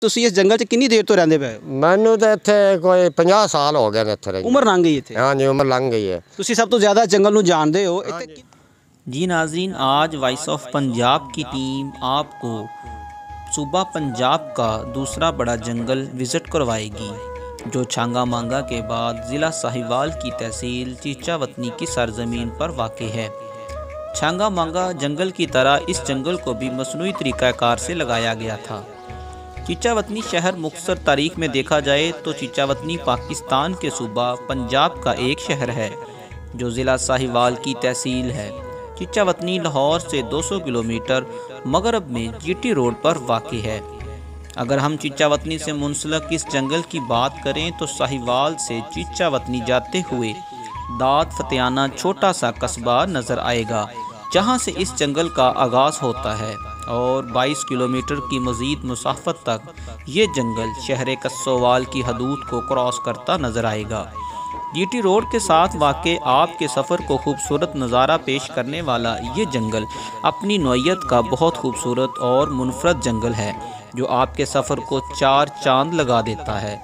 ਤੁਸੀਂ ਇਸ ਜੰਗਲ 'ਚ ਕਿੰਨੀ ਦੇਰ ਤੋਂ ਰਹਿੰਦੇ ਪਏ ਮੈਨੂੰ ਤਾਂ ਇੱਥੇ ਕੋਈ 50 ਸਾਲ ਹੋ ਗਏ ਨੇ ਇੱਥੇ ਉਮਰ ਲੰਘ ਗਈ ਇੱਥੇ ਹਾਂਜੀ ਉਮਰ ਲੰਘ ਗਈ ਹੈ ਤੁਸੀਂ ਸਭ ਤੋਂ ਜ਼ਿਆਦਾ ਜੰਗਲ ਨੂੰ ਜਾਣਦੇ ਹੋ ਇੱਥੇ जी नाजरीन आज वॉइस ऑफ पंजाब की टीम आपको सूबा पंजाब का दूसरा बड़ा जंगल विज़िट करवाएगी जो छांगा मांगा के बाद ज़िला साहिवाल की तहसील चीचा वतनी की सरजमीन पर वाक़ है छांगा मांगा जंगल की तरह इस जंगल को भी मसनू तरीक़ाकार से लगाया गया था चिचावतनी शहर मुख्तर तारीख में देखा जाए तो चिचावतनी पाकिस्तान के सूबा पंजाब का एक शहर है जो ज़िला साहिवाल की तहसील है चिचावतनी लाहौर से 200 किलोमीटर मगरब में जीटी रोड पर वाक़ है अगर हम चिचावतनी से मुंसलक इस जंगल की बात करें तो साहिवाल से चिचावतनी जाते हुए दात फतेना छोटा सा कस्बा नज़र आएगा जहाँ से इस जंगल का आगाज़ होता है और 22 किलोमीटर की मज़ीद मुसाफत तक ये जंगल शहर कस्सोवाल की हदूद को क्रॉस करता नज़र आएगा जीटी रोड के साथ वाक़ आपके सफ़र को खूबसूरत नज़ारा पेश करने वाला ये जंगल अपनी नोयत का बहुत खूबसूरत और मुनफरद जंगल है जो आपके सफ़र को चार चांद लगा देता है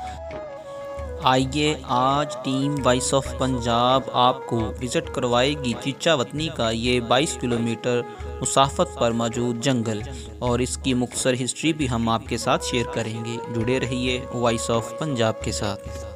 आइए आज टीम वाइस ऑफ पंजाब आपको विजिट करवाएगी चिचा वतनी का ये 22 किलोमीटर मुसाफत पर मौजूद जंगल और इसकी मुख्तर हिस्ट्री भी हम आपके साथ शेयर करेंगे जुड़े रहिए वॉइस ऑफ पंजाब के साथ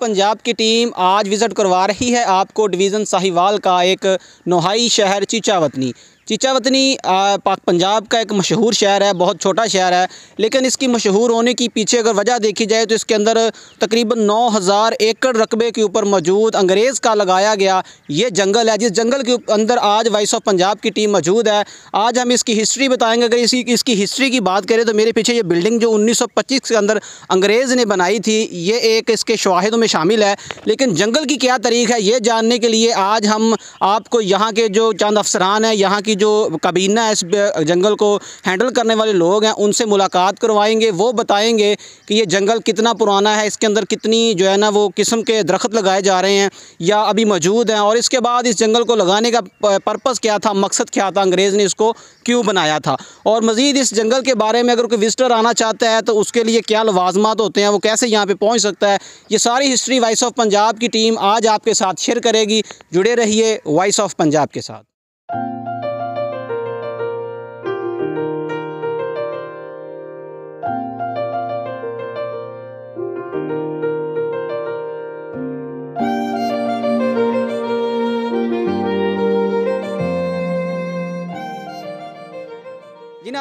पंजाब की टीम आज विज़िट करवा रही है आपको डिवीज़न साहिवाल का एक नोहाई शहर चिचावतनी चीचावतनी पाक पंजाब का एक मशहूर शहर है बहुत छोटा शहर है लेकिन इसकी मशहूर होने की पीछे अगर वजह देखी जाए तो इसके अंदर तकरीबन 9000 एकड़ रकबे के ऊपर मौजूद अंग्रेज़ का लगाया गया ये जंगल है जिस जंगल के अंदर आज वाइस ऑफ पंजाब की टीम मौजूद है आज हम इसकी हिस्ट्री बताएँगे अगर इसी इसकी हिस्ट्री की बात करें तो मेरे पीछे ये बिल्डिंग जो उन्नीस के अंदर अंग्रेज़ ने बनाई थी ये एक इसके शाहिदों में शामिल है लेकिन जंगल की क्या तारीख है ये जानने के लिए आज हम आपको यहाँ के जो चंद अफसरान हैं यहाँ की जो काबीना है इस जंगल को हैंडल करने वाले लोग हैं उनसे मुलाकात करवाएंगे वो बताएंगे कि ये जंगल कितना पुराना है इसके अंदर कितनी जो है ना वो किस्म के दरख्त लगाए जा रहे हैं या अभी मौजूद हैं और इसके बाद इस जंगल को लगाने का पर्पज़ क्या था मकसद क्या था अंग्रेज़ ने इसको क्यों बनाया था और मज़ीद इस जंगल के बारे में अगर कोई विजिटर आना चाहता है तो उसके लिए क्या लवाज़मत होते हैं वो कैसे यहाँ पर पहुँच सकता है ये सारी हिस्ट्री वाइस ऑफ पंजाब की टीम आज आपके साथ शेयर करेगी जुड़े रहिए वॉइस ऑफ पंजाब के साथ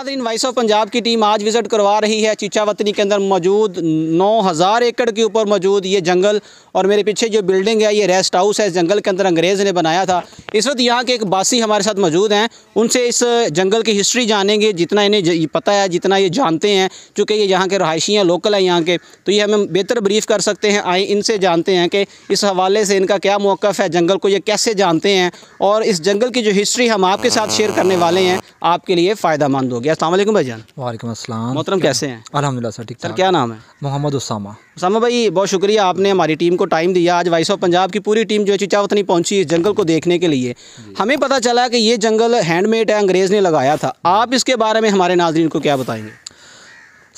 नाजरीन वाइस ऑफ पंजाब की टीम आज विज़िट करवा रही है चीचावतनी के अंदर मौजूद 9000 एकड़ के ऊपर मौजूद ये जंगल और मेरे पीछे जो बिल्डिंग है ये रेस्ट हाउस है जंगल के अंदर अंग्रेज़ ने बनाया था इस वक्त यहाँ के एक बासी हमारे साथ मौजूद हैं उनसे इस जंगल की हिस्ट्री जानेंगे जितना इन्हें पता है जितना ये जानते हैं चूँकि ये यहाँ के रहायशी हैं लोकल हैं यहाँ के तो ये हमें बेहतर ब्रीफ कर सकते हैं आए इनसे जानते हैं कि इस हवाले से इनका क्या मौक़ है जंगल को ये कैसे जानते हैं और इस जंगल की जो हिस्ट्री हम आपके साथ शेयर करने वाले हैं आपके लिए फ़ायदा मंद हो गया असल भाई जान वाईक मोहतरम कैसे हैं अलहमदिल्ला सर ठीक सर क्या नाम है मोहम्मद उसामा उसामा भाई बहुत शुक्रिया आपने हमारी टीम को टाइम दिया आज वाइस ऑफ पंजाब की पूरी टीम जो है चिचा वतनी पहुंची इस जंगल को देखने के लिए हमें पता चला कि ये जंगल हैंडमेड है अंग्रेज़ ने लगाया था आप इसके बारे में हमारे नाजरन को क्या बताएंगे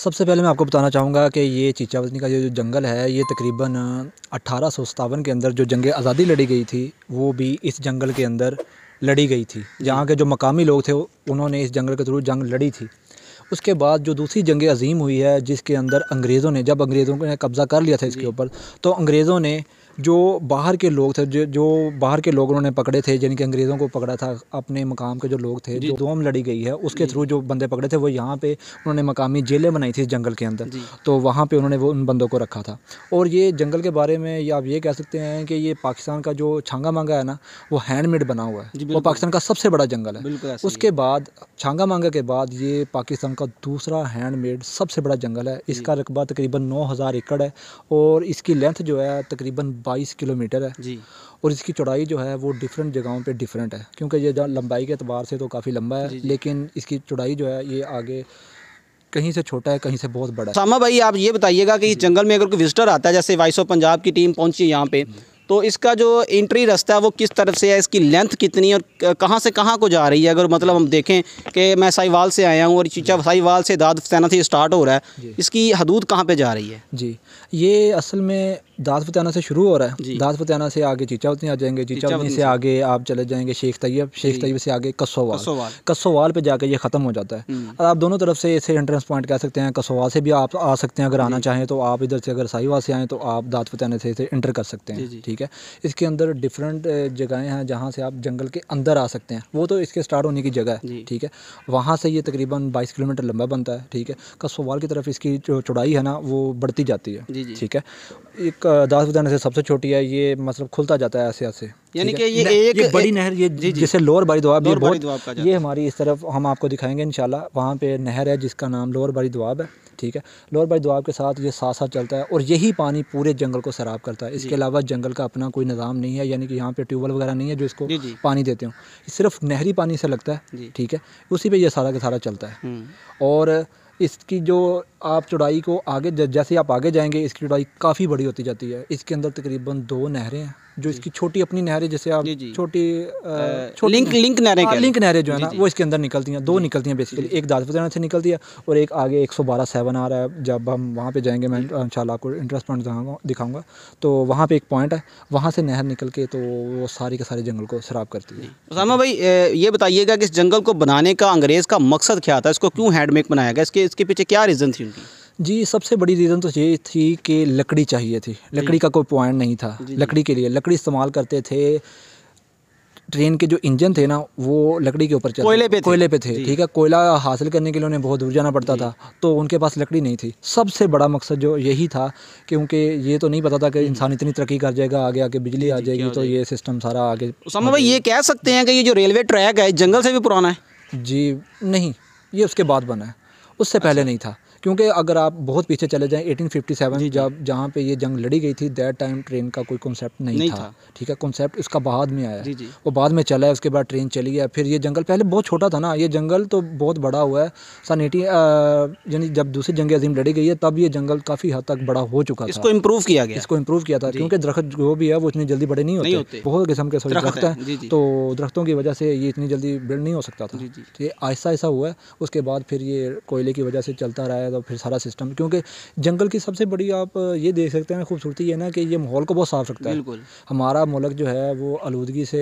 सबसे पहले मैं आपको बताना चाहूँगा कि ये चीचावतनी का जो जंगल है ये तकरीबन अट्ठारह के अंदर जो जंग आज़ादी लड़ी गई थी वो भी इस जंगल के अंदर लड़ी गई थी जहाँ के जो मकामी लोग थे उन्होंने इस जंगल के थ्रू जंग लड़ी थी उसके बाद जो दूसरी जंग अजीम हुई है जिसके अंदर अंग्रेज़ों ने जब अंग्रेज़ों ने कब्ज़ा कर लिया था इसके ऊपर तो अंग्रेज़ों ने जो बाहर के लोग थे जो जो बाहर के लोग उन्होंने पकड़े थे जिनके अंग्रेज़ों को पकड़ा था अपने मकाम के जो लोग थे जो दोम लड़ी गई है उसके थ्रू जो बंदे पकड़े थे वो यहाँ पे उन्होंने मकामी जेलें बनाई थी जंगल के अंदर तो वहाँ पे उन्होंने वो उन बंदों को रखा था और ये जंगल के बारे में ये आप ये कह सकते हैं कि ये पाकिस्तान का जो छांगा मांगा है ना वो हैंडमेड बना हुआ है वो पाकिस्तान का सबसे बड़ा जंगल है उसके बाद छांगा मांगा के बाद ये पाकिस्तान का दूसरा हैंडमेड सबसे बड़ा जंगल है इसका रकबा तकरीबन नौ हज़ार एकड़ है और इसकी लेंथ जो है तकरीबन बाईस किलोमीटर है जी और इसकी चौड़ाई जो है वो डिफरेंट जगहों पे डिफरेंट है क्योंकि ये लंबाई के अतबार से तो काफ़ी लंबा है जी जी। लेकिन इसकी चौड़ाई जो है ये आगे कहीं से छोटा है कहीं से बहुत बड़ा है सामा भाई आप ये बताइएगा कि इस जंगल में अगर कोई विजिटर आता है जैसे वाइस ऑफ पंजाब की टीम पहुँची यहाँ पर तो इसका जो एंट्री रास्ता है वो किस तरफ से है इसकी लेंथ कितनी और कहाँ से कहाँ को जा रही है अगर मतलब हम देखें कि मैं साहिवाल से आया हूँ और चीचा साहिवाल से दाद फसैना से स्टार्ट हो रहा है इसकी हदूद कहाँ पर जा रही है जी ये असल में दास फतेना से शुरू हो रहा है दास फतेना से आगे चीचा उतनी आ जाएंगे चीचा उतनी से आगे आप चले जाएंगे शेख तैयब शेख तैयब से आगे कसोवाल कसोवाल पे जाके ये ख़त्म हो जाता है हम्म। और आप दोनों तरफ से इसे एंट्रेंस पॉइंट कह सकते हैं कसोवाल से भी आप आ सकते हैं अगर आना चाहें तो आप इधर से अगर साहिवाल से आएँ तो आप दास फतेहाना से इसे इंटर कर सकते हैं ठीक है इसके अंदर डिफरेंट जगहें हैं जहाँ से आप जंगल के अंदर आ सकते हैं वो तो इसके स्टार्ट होने की जगह है ठीक है वहाँ से ये तकरीबन बाईस किलोमीटर लंबा बनता है ठीक है कसोवाल की तरफ इसकी जो चौड़ाई है ना वो बढ़ती जाती है ठीक है एक दास विधान से सबसे छोटी है ये मतलब खुलता जाता है ऐसे ऐसे यानी कि ये एक ये बड़ी नहर ये जी जी जिसे लोअर बड़ी दुआब ये बहुत ये हमारी इस तरफ हम आपको दिखाएंगे इंशाल्लाह वहाँ पे नहर है जिसका नाम लोअर बड़ी दुआब है ठीक है लोअर बड़ी दुआब के साथ ये साथ साथ चलता है और यही पानी पूरे जंगल को शराब करता है इसके अलावा जंगल का अपना कोई निज़ाम नहीं है यानी कि यहाँ पे ट्यूबवेल वगैरह नहीं है जो इसको पानी देते हो सिर्फ नहरी पानी से लगता है ठीक है उसी पर यह सारा का सारा चलता है हम्म। और इसकी जो आप चौड़ाई को आगे जैसे आप आगे जाएंगे इसकी चौड़ाई काफ़ी बड़ी होती जाती है इसके अंदर तकरीबन दो नहरें हैं जो इसकी छोटी अपनी नहरें जैसे आप छोटी छोटी लिंक लिंक नहरें हाँ, लिंक नहरें जो है ना वो इसके अंदर निकलती हैं दो निकलती हैं बेसिकली एक दादफतना से निकलती है और एक आगे एक सौ बारह सेवन आ रहा है जब हम वहाँ पर जाएंगे मैं इन शाला आपको इंटरेस्ट पॉइंट दिखाऊंगा तो वहाँ पर एक पॉइंट है वहाँ से नहर निकल के तो वो सारी के सारे जंगल को शराब करती है उसामा भाई ये बताइएगा कि इस जंगल को बनाने का अंग्रेज़ का मकसद क्या था इसको क्यों हैंडमेक बनाया गया इसके इसके पीछे क्या रीज़न थी उनकी जी सबसे बड़ी रीज़न तो ये थी कि लकड़ी चाहिए थी लकड़ी का कोई पॉइंट नहीं था लकड़ी के लिए लकड़ी इस्तेमाल करते थे ट्रेन के जो इंजन थे ना वो लकड़ी के ऊपर कोयले पे कोयले पे थे ठीक है कोयला हासिल करने के लिए उन्हें बहुत दूर जाना पड़ता था तो उनके पास लकड़ी नहीं थी सबसे बड़ा मकसद जो यही था क्योंकि ये तो नहीं पता था कि हम्म। इंसान इतनी तरक्की कर जाएगा आगे आगे बिजली आ जाएगी तो ये सिस्टम सारा आगे समझ भाई ये कह सकते हैं कि ये जो रेलवे ट्रैक है जंगल से भी पुराना है जी नहीं ये उसके बाद बना है उससे पहले अच्छा। नहीं था क्योंकि अगर आप बहुत पीछे चले जाएँ एटीन फिफ्टी सेवन जब जहाँ पर ये जंग लड़ी गई थी दैट टाइम ट्रेन का कोई कॉन्सेप्ट नहीं, नहीं था ठीक है कॉन्सेप्ट उसका बाद में आया वो बाद में चला है उसके बाद ट्रेन चली है फिर ये जंगल पहले बहुत छोटा था ना ये जंगल तो बहुत बड़ा हुआ है सन एटी यानी जब दूसरी जंग अजीम लड़ी गई है तब ये जंगल काफ़ी हद तक बड़ा हो चुका था इसको इम्प्रूव किया गया इसको इम्प्रूव किया था क्योंकि दरख्त जो भी है वो इतनी जल्दी बड़े नहीं होते, बहुत किस्म के दरख्त हैं तो दरख्तों की वजह से ये इतनी जल्दी बिल्ड नहीं हो सकता था तो ये आहिस्ता आहिस्ता हुआ है उसके बाद फिर ये कोयले की वजह से चलता रहा है जाएगा फिर सारा सिस्टम क्योंकि जंगल की सबसे बड़ी आप ये देख सकते हैं खूबसूरती है ना कि ये माहौल को बहुत साफ रखता है हमारा मुल्क जो है वो आलूदगी से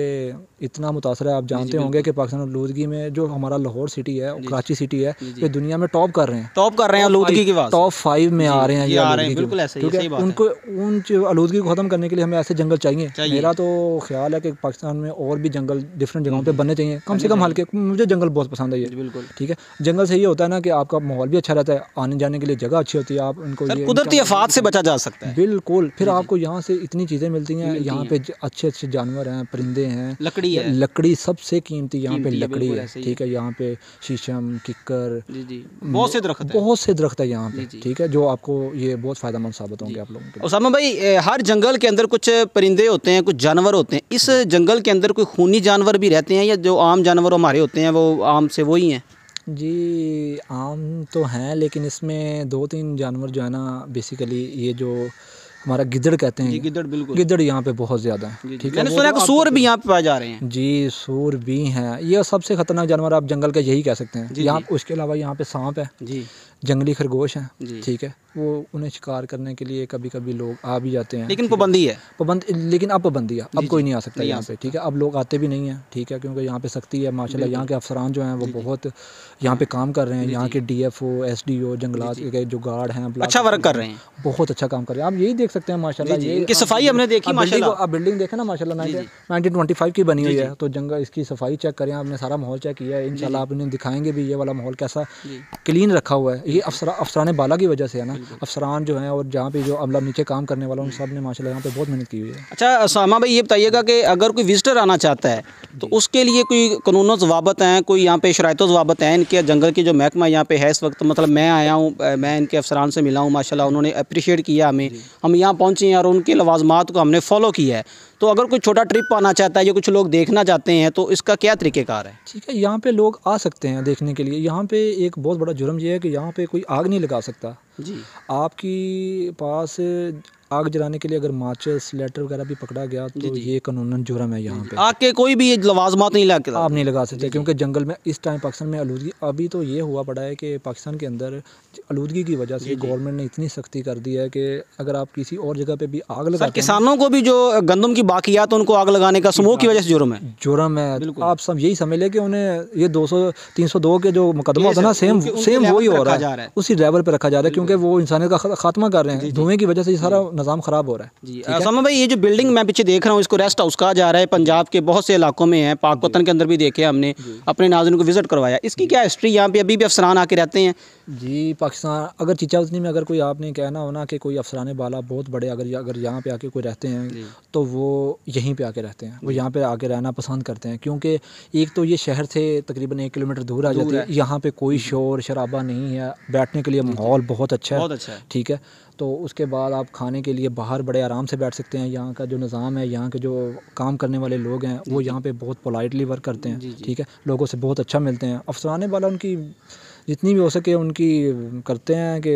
इतना मुतासर है आप जानते होंगे कि पाकिस्तान आलूदगी में जो हमारा लाहौर सिटी है कराची सिटी है ये दुनिया में टॉप कर रहे हैं टॉप कर रहे हैं आलूदगी की टॉप फाइव में आ रहे हैं ये क्योंकि उनको उन आलूदगी को ख़त्म करने के लिए हमें ऐसे जंगल चाहिए मेरा तो ख्याल है कि पाकिस्तान में और भी जंगल डिफरेंट जगहों पर हम्म। बनने चाहिए कम से कम हल्के मुझे जंगल बहुत पसंद है ये बिल्कुल ठीक है जंगल से ये होता है ना कि आपका माहौल भी अच्छा रहता है आने जाने के लिए जगह अच्छी होती है आप उनको कुदरती आफात से बचा जा सकता है बिल्कुल फिर आपको यहाँ से इतनी चीज़ें मिलती हैं यहाँ पे अच्छे अच्छे जानवर हैं परिंदे हैं लकड़ी है लकड़ी सबसे कीमती यहाँ पे लकड़ी है ठीक है यहाँ पे शीशम किक्कर बहुत से दरख्त बहुत से दरख्त है यहाँ पे ठीक है जो आपको ये बहुत फ़ायदा साबित होंगे आप लोगों के उसामा भाई हर जंगल के अंदर कुछ परिंदे होते हैं कुछ जानवर होते हैं इस जंगल के अंदर कोई खूनी जानवर भी रहते हैं या जो आम जानवर हमारे होते हैं वो आम से वही हैं जी आम तो हैं लेकिन इसमें दो तीन जानवर जो है ना बेसिकली ये जो हमारा गिदड़ कहते हैं गिदड़ बिल्कुल गिदड़ यहाँ पे बहुत ज़्यादा है ठीक है सुना कि सूर भी यहाँ पे पाए जा रहे हैं जी सूर भी हैं ये सबसे खतरनाक जानवर आप जंगल का यही कह सकते हैं यहाँ उसके अलावा यहाँ पे सांप है जी जंगली खरगोश है ठीक है वो उन्हें शिकार करने के लिए कभी कभी लोग आ भी जाते हैं लेकिन पाबंदी है पाबंद लेकिन अब पाबंदी है अब कोई नहीं आ सकता यहाँ पे ठीक है अब लोग आते भी नहीं है ठीक है क्योंकि यहाँ पे सख्ती है माशाल्लाह यहाँ के अफसरान जो हैं वो बहुत यहाँ पे काम कर रहे हैं यहाँ के D F O S D O जंगलात के जो गार्ड हैं अच्छा वर्क कर रहे हैं बहुत अच्छा काम कर रहे हैं आप यही देख देख सकते हैं माशाल्लाह ये इनकी सफाई हमने देखी माशाल्लाह आप बिल्डिंग देखें ना माशाल्लाह नाइनटीन ट्वेंटी फाइव की बनी हुई है तो जंगल इसकी सफाई चेक करें आपने सारा माहौल चेक किया है इनशाला आप इन्हें दिखाएंगे भी ये वाला माहौल कैसा क्लीन रखा हुआ है ये अफसरा अफसरान बाला की वजह से है ना अफसरान जो है और जहाँ पे जो अमला नीचे काम करने वाला उन सब ने माशा यहाँ पे बहुत मेहनत की हुई है अच्छा सामा भाई ये बताइएगा कि अगर कोई विजिटर आना चाहता है तो उसके लिए कोई कानून जवाबत हैं कोई यहाँ पे शरात जवाबत हैं इनके जंगल की जो महकमा यहाँ पे है इस वक्त मतलब मैं आया हूँ मैं इनके अफसरान से मिला हूँ माशाला उन्होंने अप्रिशिएट किया हमें हम यहाँ पहुँचे हैं और उनके लवाजमात को हमने फॉलो किया है तो अगर कोई छोटा ट्रिप आना चाहता है या कुछ लोग देखना चाहते हैं तो इसका क्या तरीक़ेकार है ठीक है यहाँ पे लोग आ सकते हैं देखने के लिए यहाँ पे एक बहुत बड़ा जुर्म ये है कि यहाँ पे कोई आग नहीं लगा सकता जी आपकी पास आग जलाने के लिए अगर माचिस लेटर वगैरह भी पकड़ा गया तो ये कानून जुर्म है यहाँ पे आग के कोई भी लवाजमात नहीं लगा आप नहीं लगा सकते क्योंकि जंगल में इस टाइम पाकिस्तान में आलूदगी अभी तो ये हुआ पड़ा है कि पाकिस्तान के अंदर आलूदगी की वजह से गवर्नमेंट ने इतनी सख्ती कर दी है कि अगर आप किसी और जगह पे भी आग लगा किसानों को भी जो गंदम की तो उनको आग लगाने का समूह की हाँ। वजह से जुर्म है जुर्म है आप सब यही समझ लें कि उन्हें ये दो सौ तीन सौ दो के जो मुकदमा होता ना सेम सेम वही हो रहा है उसी ड्राइवर पर रखा जा रहा है क्योंकि वो इंसानियत का खात्मा कर रहे हैं धुएं की वजह से सारा निज़ाम ख़राब हो रहा है जी असामा भाई ये जो बिल्डिंग मैं पीछे देख रहा हूँ इसको रेस्ट हाउस कहा जा रहा है पंजाब के बहुत से इलाकों में है पाक वतन के अंदर भी देखे हमने अपने नाजन को विज़िट करवाया इसकी क्या हिस्ट्री यहाँ पे अभी भी अफसरान आके रहते हैं जी पाकिस्तान अगर चिचा उतनी में अगर कोई आपने कहना हो ना कि कोई अफसराने बाला बहुत बड़े अगर अगर यहाँ पे आके कोई रहते हैं तो वो यहीं पे आके रहते हैं वो यहाँ पे आके रहना पसंद करते हैं क्योंकि एक तो ये शहर से तकरीबन एक किलोमीटर दूर आ जाती है यहाँ पे कोई शोर शराबा नहीं है बैठने के लिए माहौल अच्छा बहुत अच्छा है ठीक है तो उसके बाद आप खाने के लिए बाहर बड़े आराम से बैठ सकते हैं यहाँ का जो निज़ाम है यहाँ के जो काम करने वाले लोग हैं वो यहाँ पे बहुत पोलाइटली वर्क करते हैं ठीक है लोगों से बहुत अच्छा मिलते हैं अफसराने वाला उनकी जितनी भी हो सके उनकी करते हैं कि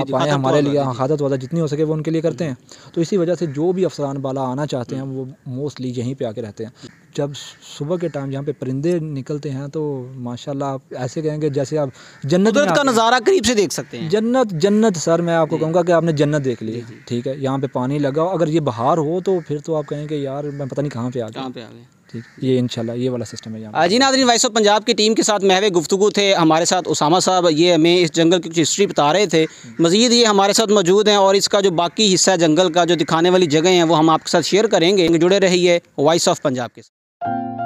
आप आए हमारे लिए हादत वादा जितनी हो सके वो उनके लिए करते हैं तो इसी वजह से जो भी अफसरान बाला आना चाहते हैं वो मोस्टली यहीं पे आके रहते हैं जब सुबह के टाइम यहाँ पे परिंदे निकलते हैं तो माशाल्लाह आप ऐसे कहेंगे जैसे आप जन्नत का नज़ारा करीब से देख सकते हैं जन्नत जन्नत सर मैं आपको कहूँगा कि आपने जन्नत देख ली ठीक है यहाँ पे पानी लगा अगर ये बाहर हो तो फिर तो आप कहेंगे यार मैं पता नहीं कहाँ पे आ गया ठीक ये इंशाल्लाह ये वाला सिस्टम है यहाँ जी नादरी वाइस ऑफ पंजाब की टीम के साथ महवे गुफ्तु थे हमारे साथ उसामा साहब ये हमें इस जंगल की कुछ हिस्ट्री बता रहे थे मज़ीद ये हमारे साथ मौजूद हैं और इसका जो बाकी हिस्सा है जंगल का जो दिखाने वाली जगह है वो हम आपके साथ शेयर करेंगे जुड़े रहिए वॉइस ऑफ पंजाब के साथ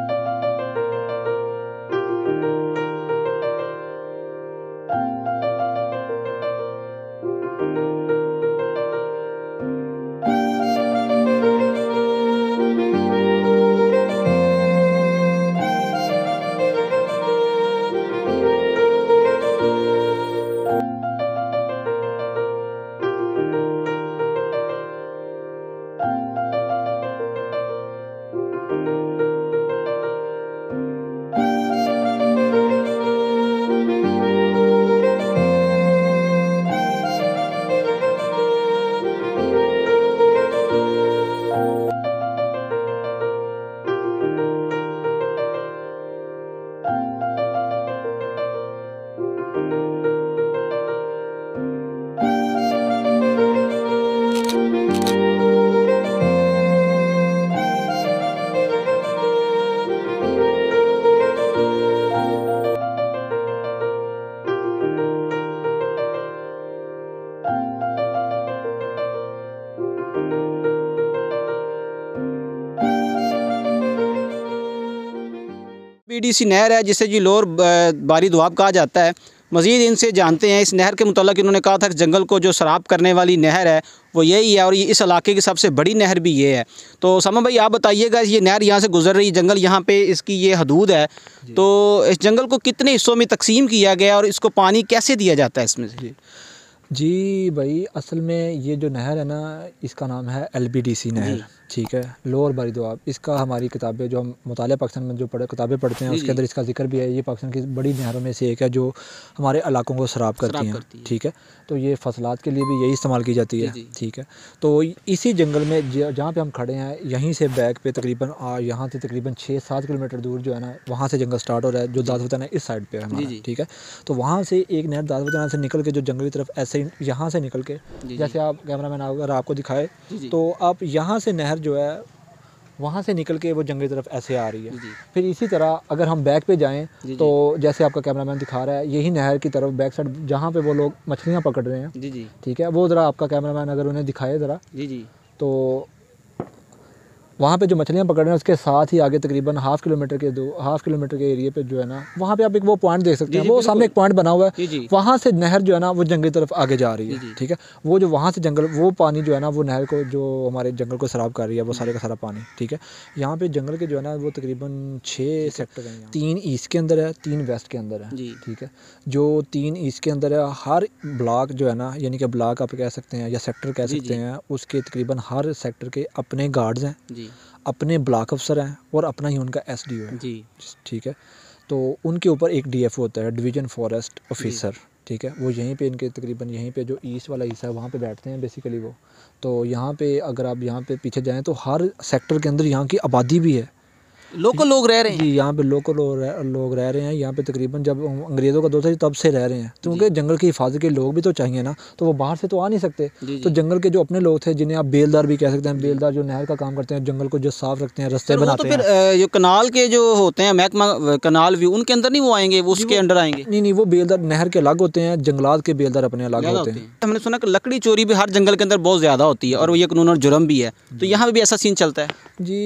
छोटी सी नहर है जिसे जी लोर बारी दुआब कहा जाता है मज़ीद इनसे जानते हैं इस नहर के मतलब इन्होंने कहा था कि जंगल को जो शराब करने वाली नहर है वो यही है और ये इस इलाके की सबसे बड़ी नहर भी ये है तो समा भाई आप बताइएगा ये नहर यहाँ से गुजर रही जंगल यहाँ पे इसकी ये हदूद है तो इस जंगल को कितने हिस्सों में तकसीम किया गया और इसको पानी कैसे दिया जाता है इसमें से जी भाई असल में ये जो नहर है ना इसका नाम है एल बी डी सी नहर ठीक है लोअर बारी दो इसका हमारी किताबें जो हम मुताले पाकिस्तान में जो पढ़ किताबें पढ़ते हैं उसके अंदर इसका जिक्र भी है ये पाकिस्तान की बड़ी नहरों में से एक है जो हमारे इलाकों को शराब करती हैं ठीक है तो ये फसलात के लिए भी यही इस्तेमाल की जाती है ठीक है तो इसी जंगल में जहाँ पर हम खड़े हैं यहीं से बैक पे तकरीबन यहाँ से तकरीबन छः सात किलोमीटर दूर जो है ना वहाँ से जंगल स्टार्ट हो रहा है जो दाद वतन है इस साइड पर है ठीक है तो वहाँ से एक नहर दाद वतन से निकल के जो जंगल की तरफ ऐसे यहाँ से निकल के जैसे आप कैमरा मैन अगर आपको दिखाए तो आप यहाँ से नहर जो है वहाँ से निकल के वो जंगल तरफ ऐसे आ रही है फिर इसी तरह अगर हम बैक पे जाएं तो जैसे आपका कैमरामैन दिखा रहा है यही नहर की तरफ बैक साइड जहाँ पे वो लोग मछलियाँ पकड़ रहे हैं ठीक है वो ज़रा आपका कैमरामैन अगर उन्हें दिखाए ज़रा जी जी तो वहाँ पे जो मछलियाँ पकड़ रहे हैं उसके साथ ही आगे तकरीबन हाफ़ किलोमीटर के दो हाफ़ किलोमीटर के एरिए पे जो है ना वहाँ पे आप एक वो पॉइंट देख सकते हैं वो सामने एक पॉइंट बना हुआ है वहाँ से नहर जो है ना वो जंगल तरफ आगे जा रही है ठीक है वो जो वहाँ से जंगल वो पानी जो है ना वो नहर को जो हमारे जंगल को शराब कर रही है वो सारे का सारा पानी ठीक है यहाँ पे जंगल के जो है ना वो तकरीबन छः सेक्टर हैं तीन ईस्ट के अंदर है तीन वेस्ट के अंदर है ठीक है जो तीन ईस्ट के अंदर है हर ब्लाक जो है ना यानी कि ब्लाक आप कह सकते हैं या सेक्टर कह सकते हैं उसके तकरीबन हर सेक्टर के अपने गार्ड्स हैं अपने ब्लॉक अफसर हैं और अपना ही उनका एस डी ओ है जी ठीक है तो उनके ऊपर एक डी एफ होता है डिवीजन फॉरेस्ट ऑफिसर ठीक है वो यहीं पे इनके तकरीबन यहीं पे जो ईस्ट वाला हिस्सा है वहाँ पे बैठते हैं बेसिकली वो तो यहाँ पे अगर आप यहाँ पे पीछे जाएँ तो हर सेक्टर के अंदर यहाँ की आबादी भी है लोकल लोग रह रहे हैं जी यहाँ पे लोकल लोग रह रहे हैं यहाँ पे तकरीबन जब अंग्रेज़ों का दो था तब से रह रहे हैं क्योंकि जंगल की हिफाजत के लोग भी तो चाहिए ना तो वो बाहर से तो आ नहीं सकते तो जंगल के जो अपने लोग थे जिन्हें आप बेलदार भी कह सकते हैं बेलदार जो नहर का काम करते हैं जंगल को जो साफ रखते हैं रस्ते तो बनाते हैं फिर जो कनाल के जो होते हैं महकमा कनाल व्यू उनके अंदर नहीं वो आएंगे वो उसके अंडर आएंगे नहीं नहीं वो बेलदार नहर के अलग होते हैं जंगलात के बेलदार अपने अलग होते हैं हमने सुना कि लकड़ी चोरी भी हर जंगल के अंदर बहुत ज़्यादा होती है और ये कानून और जुर्म भी है तो यहाँ पर भी ऐसा सीन चलता है जी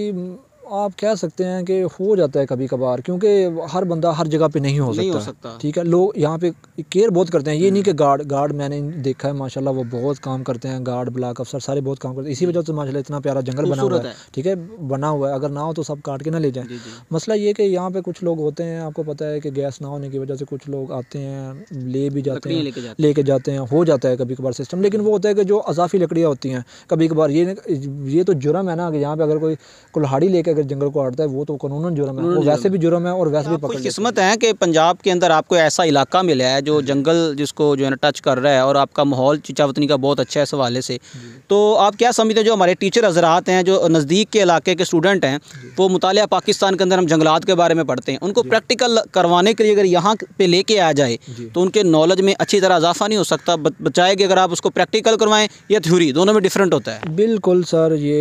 आप कह सकते हैं कि हो जाता है कभी कभार क्योंकि हर बंदा हर जगह पे नहीं हो नहीं सकता, ठीक है लोग यहाँ पे केयर बहुत करते हैं ये नहीं कि गार्ड हम्म। गार्ड मैंने देखा है माशाल्लाह वो बहुत काम करते हैं गार्ड ब्लॉक अफसर सारे बहुत काम करते हैं इसी वजह से माशाल्लाह इतना प्यारा जंगल बना हुआ है ठीक है बना हुआ है अगर ना हो तो सब काट के ना ले जाए मसला ये कि यहाँ पे कुछ लोग होते हैं आपको पता है कि गैस ना होने की वजह से कुछ लोग आते हैं ले भी जाते हैं लेके जाते हैं हो जाता है कभी कभार सिस्टम लेकिन वो होता है कि जो अजाफी लकड़ियाँ होती हैं कभी कभार ये ये तो जुर्म है ना कि यहाँ पर अगर कोई कुल्हाड़ी लेकर अगर जंगल को हटता है वो तो कानूनन जुर्म है वो वैसे भी जुर्म है और वैसे तो भी पकड़ किस्मत है कि पंजाब के अंदर आपको ऐसा इलाका मिला है जो जंगल जिसको जो है ना टच कर रहा है और आपका माहौल चिचावतनी का बहुत अच्छा है इस हवाले से तो आप क्या समझते हैं जो हमारे टीचर हजरात हैं जो नज़दीक के इलाके के स्टूडेंट हैं वो मुताल पाकिस्तान के अंदर हम जंगलात के बारे में पढ़ते हैं उनको प्रैक्टिकल करवाने के लिए अगर यहाँ पे लेके आ जाए तो उनके नॉलेज में अच्छी तरह इजाफा नहीं हो सकता बचाए कि अगर आप उसको प्रैक्टिकल करवाएं या थ्योरी दोनों में डिफरेंट होता है बिल्कुल सर ये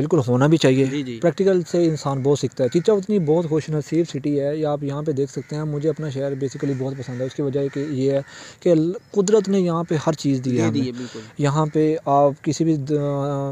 बिल्कुल होना भी चाहिए प्रैक्टिकल मोबाइल से इंसान बहुत सीखता है चीचा उतनी बहुत खुश नसीब सिटी है या आप यहाँ पे देख सकते हैं मुझे अपना शहर बेसिकली बहुत पसंद है उसकी वजह कि ये है कि कुदरत ने यहाँ पे हर चीज़ दी है यहाँ पे आप किसी भी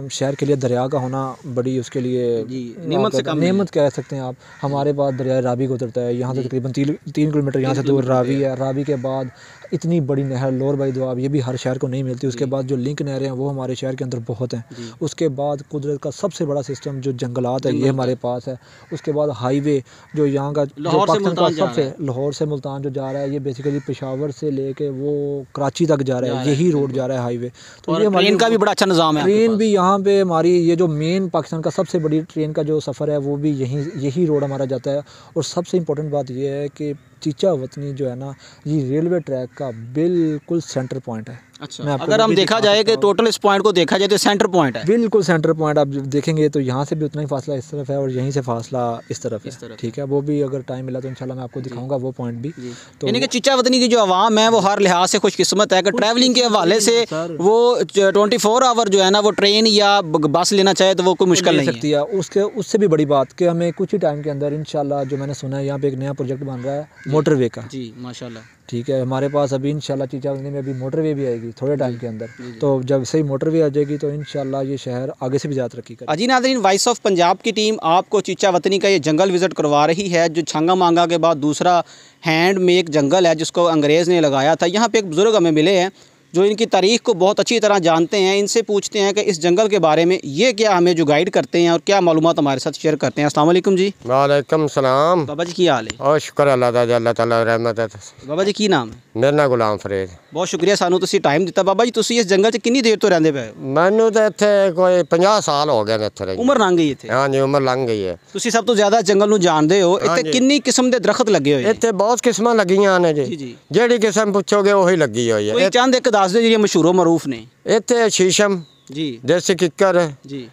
शहर के लिए दरिया का होना बड़ी उसके लिए नियमत कह सकते हैं आप हमारे पास दरिया रावी गुजरता है यहाँ से तकरीबन तीन किलोमीटर यहाँ से दूर रावी है रावी के बाद इतनी बड़ी नहर लोअर बाई दुआब ये भी हर शहर को नहीं मिलती उसके बाद जो लिंक नहरें हैं वो हमारे शहर के अंदर बहुत हैं उसके बाद कुदरत का सबसे बड़ा सिस्टम जो जंगलात है ये हमारे तो। पास है उसके बाद हाईवे जो यहाँ का सबसे लाहौर से मुल्तान जो जा रहा है ये बेसिकली पेशावर से लेके वो कराची तक जा रहा है यही रोड जा रहा है हाईवे तो ये ट्रेन का भी बड़ा अच्छा निज़ाम है ट्रेन भी यहाँ पे हमारी ये जो मेन पाकिस्तान का सबसे बड़ी ट्रेन का जो सफ़र है वो भी यहीं यही रोड हमारा जाता है और सबसे इम्पोर्टेंट बात यह है कि चीचा वतनी जो है ना ये रेलवे ट्रैक का बिल्कुल सेंटर पॉइंट है अच्छा अगर हम देखा जाए कि टोटल इस पॉइंट को देखा जाए तो सेंटर पॉइंट है बिल्कुल सेंटर पॉइंट आप देखेंगे तो यहाँ से भी उतना ही फासला इस तरफ है और यहीं से फासला इस तरफ इस तरफ ठीक है वो भी अगर टाइम मिला तो इंशाल्लाह मैं आपको दिखाऊंगा वो पॉइंट भी तो यानी कि चिचा वतनी की जो आवाम है वो हर लिहाज से खुशकस्मत है अगर ट्रैवलिंग के हवाले से वो ट्वेंटी आवर जो है ना वो ट्रेन या बस लेना चाहे तो वो कोई मुश्किल नहीं सकती है उसके उससे भी बड़ी बात कि हमें कुछ ही टाइम के अंदर इन जो मैंने सुना है यहाँ पे एक नया प्रोजेक्ट बन रहा है मोटरवे का जी माशाल्लाह ठीक है हमारे पास अभी इन चीचा में अभी मोटरवे भी आएगी थोड़े टाइम के अंदर तो जब सही मोटरवे आ जाएगी तो इन ये शहर आगे से भी ज्यादा तरक्की करेगा अजी नादरीन वॉइस ऑफ पंजाब की टीम आपको चीचा वतनी का ये जंगल विज़िट करवा रही है जो छांगा मांगा के बाद दूसरा हैंड मेक जंगल है जिसको अंग्रेज़ ने लगाया था यहाँ पे एक बुज़ुर्ग हमें मिले हैं जो इनकी तारीख को बहुत अच्छी तरह जानते हैं इनसे पूछते हैं कि इस जंगल के बारे में ये क्या हमें जो गाइड करते हैं और क्या मालूम हमारे साथ शेयर करते हैं असल जी वालेकुम सलाम बाबा जी की हाल है और शुक्र अल्लाह बाबा जी की नाम है मेरा नाम गुलाम फरीद बहुत शुक्रिया सानू ਤੁਸੀਂ ਟਾਈਮ ਦਿੱਤਾ ਬਾਬਾ जी ਤੁਸੀਂ ਇਸ ਜੰਗਲ 'ਚ ਕਿੰਨੀ ਦੇਰ ਤੋਂ ਰਹਿੰਦੇ ਪਏ ਮੈਨੂੰ ਤਾਂ ਇੱਥੇ ਕੋਈ 50 ਸਾਲ ਹੋ ਗਏ ਨੇ ਇੱਥੇ ਰਹੀ ਉਮਰ ਲੰਘ ਗਈ जी ਹਾਂਜੀ ਉਮਰ ਲੰਘ ਗਈ ਹੈ ਤੁਸੀਂ ਸਭ ਤੋਂ ਜ਼ਿਆਦਾ ਜੰਗਲ ਨੂੰ ਜਾਣਦੇ ਹੋ ਇੱਥੇ ਕਿੰਨੀ ਕਿਸਮ ਦੇ ਦਰਖਤ ਲੱਗੇ ਹੋਏ ਇੱਥੇ ਬਹੁਤ ਕਿਸਮਾਂ ਲੱਗੀਆਂ जी जी जी ਕਿਸਮ ਪੁੱਛੋਗੇ ਉਹੀ ਲੱਗੀ ਹੋਈ ਹੈ ਕੋਈ ਚੰਦ ਇੱਕ ਦੱਸ ਦਿਓ ਜਿਹੜੀਆਂ ਮਸ਼ਹੂਰੋ ਮਰੂਫ ਨੇ ਇੱਥੇ ਸ਼ੀਸ਼ਮ ਜੀ ਦੇਸੀ ਕਿੱਕਰ ਜੀ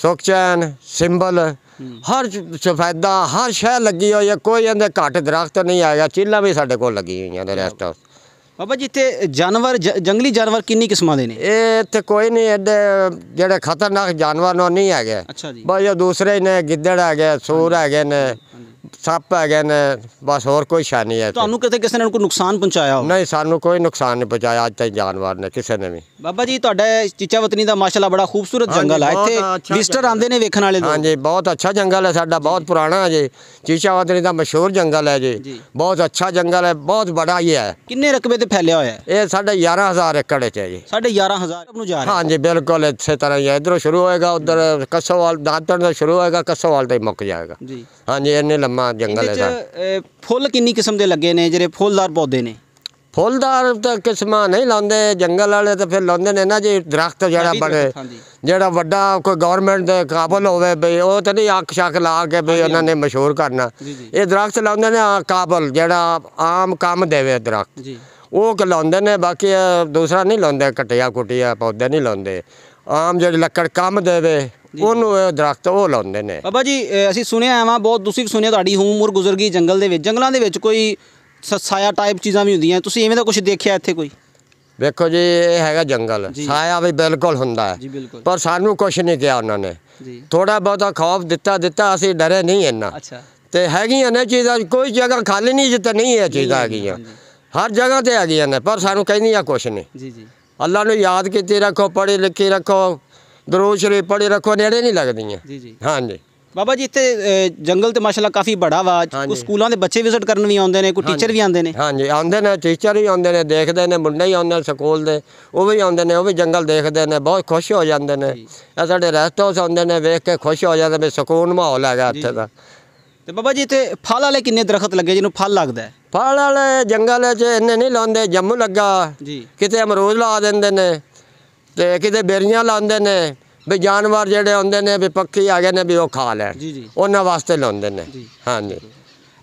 ਸੁਖਚੈਨ ਸਿੰਬਲ ਹਰ ਸਫੈਦਾ ਹਰ ਸ਼ੈ ਲੱਗੀ ਹੋਈ ਹੈ ਕੋਈ ਇਹਦੇ ਘੱਟ ਦਰਖਤ ਨਹੀਂ ਆਇਆ ਚੀਲਾ ਵੀ ਸਾਡੇ ਕੋਲ ਲੱਗੀ ਹੋਈਆਂ ਨੇ ਰੈਸਟ ਹਾਊਸ ਬਾਬਾ ਜਿੱਥੇ ਜਾਨਵਰ ਜੰਗਲੀ ਜਾਨਵਰ ਕਿੰਨੀ ਕਿਸਮਾਂ ਦੇ ਨੇ ਇਹ ਇੱਥੇ ਕੋਈ ਨਹੀਂ ਐਡੇ ਜਿਹੜੇ ਖਤਰਨਾਕ ਜਾਨਵਰ ਨੂੰ ਨਹੀਂ ਹੈਗੇ ਅੱਛਾ ਜੀ ਬਸ ਇਹ ਦੂਸਰੇ ਨੇ ਗਿੱਦੜ ਹੈਗੇ ਸੂਰ ਹੈਗੇ ਨੇ ਸੱਪ ਗਿਆ ਨੇ ਬਸ ਹੋਰ ਕੋਈ ਸ਼ਾਨੀ ਹੈ ਤੁਹਾਨੂੰ ਕਿਤੇ ਕਿਸੇ ਨੇ ਕੋਈ ਨੁਕਸਾਨ ਪਹੁੰਚਾਇਆ ਨਹੀਂ ਸਾਨੂੰ ਕੋਈ ਨੁਕਸਾਨ ਨਹੀਂ ਪਹੁੰਚਾਇਆ ਅੱਜ ਤੱਕ ਜਾਨਵਰ ਨੇ ਕਿਸੇ ਨੇ ਵੀ ਬਾਬਾ ਜੀ ਤੁਹਾਡਾ ਚੀਚਾ ਵਤਨੀ ਦਾ ਮਾਸ਼ਾਅੱਲਾ ਬੜਾ ਖੂਬਸੂਰਤ ਜੰਗਲ ਆ ਇੱਥੇ ਵਿਜ਼ਟਰ ਆਉਂਦੇ ਨੇ ਵੇਖਣ ਵਾਲੇ ਲੋਕ ਹਾਂਜੀ ਬਹੁਤ ਅੱਛਾ ਜੰਗਲ ਹੈ ਸਾਡਾ ਬਹੁਤ ਪੁਰਾਣਾ ਹੈ ਜੀ ਵਤਨੀ ਦਾ ਮਸ਼ਹੂਰ ਜੰਗਲ ਹੈ ਜੀ। ਬਹੁਤ ਅੱਛਾ ਜੰਗਲ ਹੈ ਬਹੁਤ ਵੱਡਾ ਹੀ ਹੈ ਕਿੰਨੇ ਰਕਬੇ ਤੇ ਫੈਲਿਆ ਹੋਇਆ ਹੈ ਇਹ ਸਾਡਾ 11000 ਏਕੜ ਚ ਹੈ ਜੀ ਸਾਡੇ 11000 ਨੂੰ ਜਾ ਰਿਹਾ ਹਾਂਜੀ ਬਿਲਕੁਲ ਇਸੇ ਤਰ੍ਹਾਂ ਹੀ ਇਧਰੋਂ ਸ਼ੁਰੂ ਹੋਏਗਾ ਉਧਰ ਕਸੋਵਾਲ ਦਾਤਣ ਦਾ ਸ਼ੁਰੂ ਹੋਏਗਾ ਕਸੋਵਾਲ ਤੇ ਮੁੱਕ ਜਾਏਗਾ ਜੀ ਹਾਂਜੀ ਇਹਨੇ ਲੰਮਾ ਜੰਗਲ ਹੈ ਸਰ 'ਚ ਫੁੱਲ ਕਿੰਨੀ ਕਿਸਮ ਦੇ ਲੱਗੇ ਨੇ ਜਿਹੜੇ ਫੁੱਲਦਾਰ ਪੌਦੇ ਨੇ ਫੁੱਲਦਾਰ ਤਾਂ ਕਿਸਮਾਂ ਨਹੀਂ ਲਾਉਂਦੇ ਜੰਗਲ ਵਾਲੇ ਤਾਂ ਫਿਰ ਲਾਉਂਦੇ ਨੇ ਨਾ ਜੀ ਦਰਖਤ ਜਿਹੜਾ ਵੀ ਬਣੇ ਜਿਹੜਾ ਵੱਡਾ ਕੋਈ ਗਵਰਨਮੈਂਟ ਦੇ ਕਾਬਲ ਹੋਵੇ ਬਈ ਉਹ ਤਾਂ ਨਹੀਂ ਅੱਖ ਸ਼ੱਕ ਲਾ ਕੇ ਬਈ ਉਹਨਾਂ ਨੇ ਮਸ਼ਹੂਰ ਕਰਨਾ ਇਹ ਦਰਖਤ ਲਾਉਂਦੇ ਨੇ ਆ ਕਾਬਲ ਜਿਹੜਾ ਆਮ ਕੰਮ ਦੇਵੇ ਦਰਖਤ ਉਹ ਕਿ ਲਾਉਂਦੇ ਨੇ ਬਾਕੀ ਦੂਸਰਾ ਨਹੀਂ ਲਾਉਂਦੇ ਕਟਿਆ ਕੁਟਿਆ ਪੌਦੇ ਨਹੀਂ ਲਾਉਂਦੇ ਆਮ ਜਿਹੜੇ ਲੱਕੜ ਕੰਮ ਦੇਵੇ ਉਹਨੂੰ ਇਹ ਦਰਖਤ ਉਹ ਲਾਉਂਦੇ ਨੇ ਬਾਬਾ ਜੀ ਅਸੀਂ ਸੁਣਿਆ ਆਵਾਂ ਬਹੁਤ ਤੁਸੀਂ ਵੀ ਸੁਣਿਆ ਤੁਹਾਡੀ ਹੂਮ ਮੁਰ ਗੁਜ਼ਰ ਗਈ ਜੰਗਲ ਦੇ ਵਿੱਚ ਜੰਗਲਾਂ ਦੇ ਵਿੱਚ ਕੋਈ ਸਾਇਆ ਟਾਈਪ ਚੀਜ਼ਾਂ ਵੀ ਹੁੰਦੀਆਂ ਤੁਸੀਂ ਐਵੇਂ ਦਾ ਕੁਝ ਦੇਖਿਆ ਇੱਥੇ ਕੋਈ ਵੇਖੋ ਜੀ ਇਹ ਹੈਗਾ ਜੰਗਲ ਸਾਇਆ ਵੀ ਬਿਲਕੁਲ ਹੁੰਦਾ ਹੈ ਪਰ ਸਾਨੂੰ ਕੁਝ ਨਹੀਂ ਕਿਹਾ ਉਹਨਾਂ ਨੇ ਜੀ ਥੋੜਾ ਬਹੁਤਾ ਖੌਫ ਦਿੱਤਾ ਦਿੱਤਾ ਅਸੀਂ ਡਰੇ ਨਹੀਂ ਇੰਨਾ ਅੱਛਾ ਤੇ ਹੈਗੀਆਂ ਨੇ ਚੀਜ਼ਾਂ ਕੋਈ ਜਗ੍ਹਾ ਖਾਲੀ ਨਹੀਂ ਜਿੱਤੇ ਨਹੀਂ ਹੈ ਚੀਜ਼ਾਂ ਹੈਗੀਆਂ ਹਰ ਜਗ੍ਹਾ ਤੇ ਗਈਆਂ ਨੇ ਪਰ ਸਾਨੂੰ ਕਹਿੰਦੀਆਂ ਕੁਝ ਨਹੀਂ ਜੀ ਜੀ ਅੱਲਾ ਨੂੰ ਯਾਦ ਕੀਤੇ ਰੱਖੋ ਪੜ੍ਹੇ ਲਿਖੇ ਰੱਖੋ ਦਰੋਜ਼ ਸ਼ਰੀਫ ਪੜੇ ਰੱਖੋ ਨੇੜੇ ਨਹੀਂ ਲੱਗਦੀਆਂ ਜੀ ਜੀ ਹਾਂਜੀ ਬਾਬਾ ਜੀ ਇੱਥੇ ਜੰਗਲ ਤੇ ਮਾਸ਼ਾਅੱਲਾ ਕਾਫੀ ਬੜਾ ਵਾ ਕੋ ਸਕੂਲਾਂ ਦੇ ਬੱਚੇ ਵਿਜ਼ਿਟ ਕਰਨ ਵੀ ਆਉਂਦੇ ਨੇ ਕੋ ਟੀਚਰ ਵੀ ਆਉਂਦੇ ਨੇ ਹਾਂਜੀ ਆਉਂਦੇ ਨੇ ਟੀਚਰ ਵੀ ਆਉਂਦੇ ਨੇ ਦੇਖਦੇ ਨੇ ਮੁੰਡੇ ਹੀ ਆਉਂਦੇ ਨੇ ਸਕੂਲ ਦੇ ਉਹ ਵੀ ਆਉਂਦੇ ਨੇ ਉਹ ਵੀ ਜੰਗਲ ਦੇਖਦੇ ਨੇ ਬਹੁਤ ਖੁਸ਼ ਹੋ ਜਾਂਦੇ ਨੇ ਇਹ ਸਾਡੇ ਰੈਸਟ ਹਾਊਸ ਆਉਂਦੇ ਨੇ ਵੇਖ ਕੇ ਖੁਸ਼ ਹੋ ਜਾਂਦੇ ਵੀ ਸਕੂਨ ਮਾਹੌਲ ਹੈਗਾ ਇੱਥੇ ਦਾ ਤੇ ਬਾਬਾ ਜੀ ਇੱਥੇ ਫਲ ਵਾਲੇ ਕਿੰਨੇ ਦਰਖਤ ਲੱਗੇ ਜਿਹਨੂੰ ਫਲ ਲੱਗਦਾ ਫਲ ਵਾਲੇ ਜੰਗਲ 'ਚ ਇੰਨੇ ਨਹੀਂ ਲਾਉਂਦੇ ਜੰਮੂ ਲੱਗਾ ਜੀ ਕਿਤੇ ਅਮਰੂਦ ਲਾ ਦਿੰਦੇ ਨੇ कि बेरिया ਬੇਰੀਆਂ ਲਾਉਂਦੇ ਨੇ ਵੀ ਜਾਨਵਰ ਜਿਹੜੇ ਹੁੰਦੇ ਨੇ ਵੀ ਪੱਕੀ ਆ ਗਏ ਨੇ ਵੀ ਉਹ ਖਾ ਲੈਣ ਉਹਨਾਂ ਵਾਸਤੇ ਲਾਉਂਦੇ ਨੇ ਹਾਂਜੀ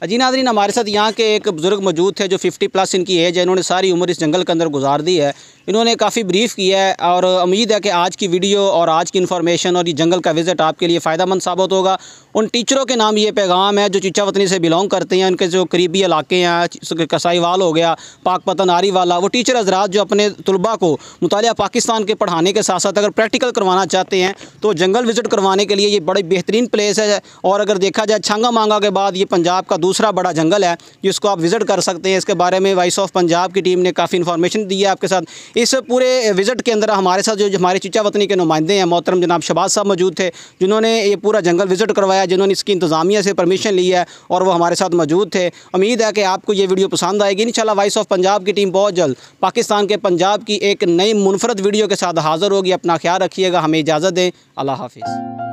अजी नादरीन हमारे साथ यहाँ के एक बुज़ुर्ग मौजूद थे जो 50 प्लस इनकी एज है इन्होंने सारी उम्र इस जंगल के अंदर गुजार दी है इन्होंने काफ़ी ब्रीफ़ किया है और उम्मीद है कि आज की वीडियो और आज की इन्फॉर्मेशन और ये जंगल का विज़िट आपके लिए फ़ायदा मंद साबित होगा उन टीचरों के नाम ये पैगाम है जो चिचा वतनी से बिलोंग करते हैं उनके जो करीबी इलाके हैं कसाईवाल हो गया पाक पतन आरी वाला वो टीचर हजरात जो अपने तलबा को मुताल पाकिस्तान के पढ़ाने के साथ साथ अगर प्रैक्टिकल करवाना चाहते हैं तो जंगल विज़िट करवाने के लिए ये बड़ी बेहतरीन प्लेस है और अगर देखा जाए छांगा मांगा के बाद ये पंजाब का दूसरा बड़ा जंगल है जिसको आप विज़िट कर सकते हैं इसके बारे में वॉइस ऑफ पंजाब की टीम ने काफ़ी इन्फॉर्मेशन दी है आपके साथ इस पूरे विज़िट के अंदर हमारे साथ जो हमारे चिचा वतनी के नुमाइंदे हैं मोहतरम जनाब शबाज साहब मौजूद थे जिन्होंने ये पूरा जंगल विज़िट करवाया जिन्होंने इसकी इंतज़ामिया से परमिशन ली है और वो हमारे साथ मौजूद थे उम्मीद है कि आपको ये वीडियो पसंद आएगी इन वॉइस ऑफ पंजाब की टीम बहुत जल्द पाकिस्तान के पंजाब की एक नई मुनफरद वीडियो के साथ हाज़िर होगी अपना ख्याल रखिएगा हमें इजाज़त दें अल्लाह हाफिज़